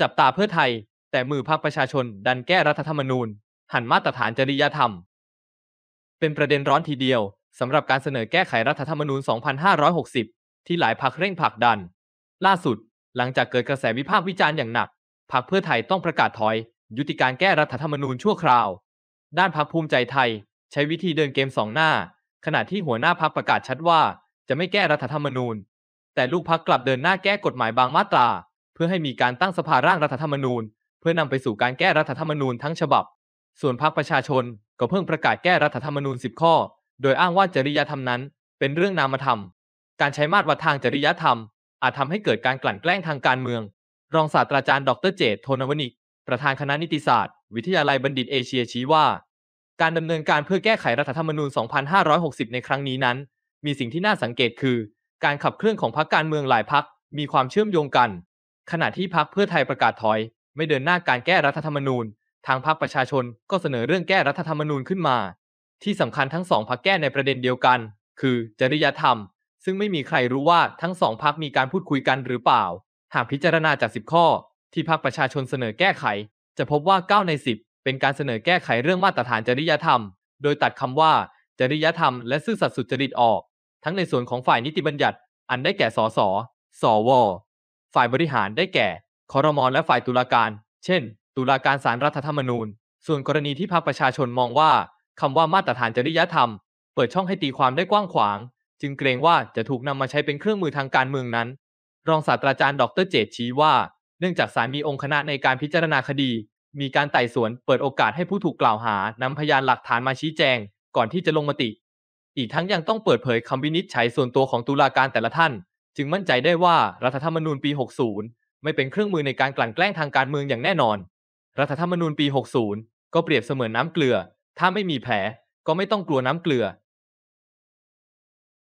จับตาเพื่อไทย แต่มือพรรคประชาชนดันแก้รัฐธรรมนูญหันมาตรฐานจริยธรรม เป็นประเด็นร้อนทีเดียวสำหรับการเสนอแก้ไขรัฐธรรมนูญ 2560 ที่หลายพรรคเร่งผลักดัน ล่าสุด หลังจากเกิดกระแสวิพากษ์วิจารณ์อย่างหนักพรรคเพื่อไทยต้องประกาศถอย ยุติการแก้รัฐธรรมนูญชั่วคราวด้านพรรคภูมิใจไทย ใช้วิธีเดินเกมสองหน้า ขณะที่หัวหน้าพรรคประกาศชัดว่าจะไม่แก้รัฐธรรมนูญ แต่ลูกพรรคกลับเดินหน้าแก้กฎหมายบางมาตราพื่อให้มีการตั้งสภาร่างรัฐธรรมนูญ เพื่อนำไปสู่การแก้รัฐธรรมนูญทั้งฉบับ ส่วนพรรคประชาชนก็เพิ่งประกาศแก้รัฐธรรมนูญ10 ข้อ โดยอ้างว่าจริยธรรมนั้น เป็นเรื่องนามธรรม การใช้มาตรวัดทางจริยธรรม อาจทำให้เกิดการกลั่นแกล้งทางการเมือง รองศาสตราจารย์ดรเจตโทนวนิก ประธานคณะนิติศาสตร์วิทยาลัยบัณฑิตเอเชียชี้ว่า การดำเนินการเพื่อแก้ไขรัฐธรรมนูญ 2560 ในครั้งนี้นั้น มีสิ่งที่น่าสังเกตคือ การขับเคลื่อนของพรรคการเมืองหลายพรรคมีความเชื่อมโยงกันขณะที่พักเพื่อไทยประกาศถอย ไม่เดินหน้าการแก้รัฐธรรมนูญ ทางพักประชาชนก็เสนอเรื่องแก้รัฐธรรมนูญขึ้นมา ที่สำคัญทั้งสองพักแก้ในประเด็นเดียวกัน คือ จริยธรรม ซึ่งไม่มีใครรู้ว่าทั้งสองพักมีการพูดคุยกันหรือเปล่า หากพิจารณาจาก 10 ข้อ ที่พักประชาชนเสนอแก้ไข จะพบว่า9ใน 10 เป็นการเสนอแก้ไขเรื่องมาตรฐานจริยธรรม โดยตัดคำว่าจริยธรรม และซื่อสัตย์สุจริตออก ทั้งในส่วนของฝ่ายนิติบัญญัติอันได้แก่สส สวฝ่ายบริหารได้แก่คอรมอและฝ่ายตุลาการ เช่น ตุลาการสารรัฐธรรมนูญ ส่วนกรณีที่พรรคประชาชนมองว่าคำว่ามาตรฐานจริยธรรม เปิดช่องให้ตีความได้กว้างขวาง จึงเกรงว่าจะถูกนำมาใช้เป็นเครื่องมือทางการเมืองนั้น รองศาสตราจารย์ดรเจตชี้ว่า เนื่องจากศาลมีองค์คณะในการพิจารณาคดี มีการไต่สวนเปิดโอกาสให้ผู้ถูกกล่าวหานำพยานหลักฐานมาชี้แจง ก่อนที่จะลงมติ อีกทั้งยังต้องเปิดเผยคำวินิจฉัยส่วนตัวของตุลาการแต่ละท่านจึงมั่นใจได้ว่ารัฐธรรมนูญปี 60 ไม่เป็นเครื่องมือในการกลั่นแกล้งทางการเมืองอย่างแน่นอน รัฐธรรมนูญปี 60 ก็เปรียบเสมือนน้ำเกลือ ถ้าไม่มีแผล ก็ไม่ต้องกลัวน้ำเกลือ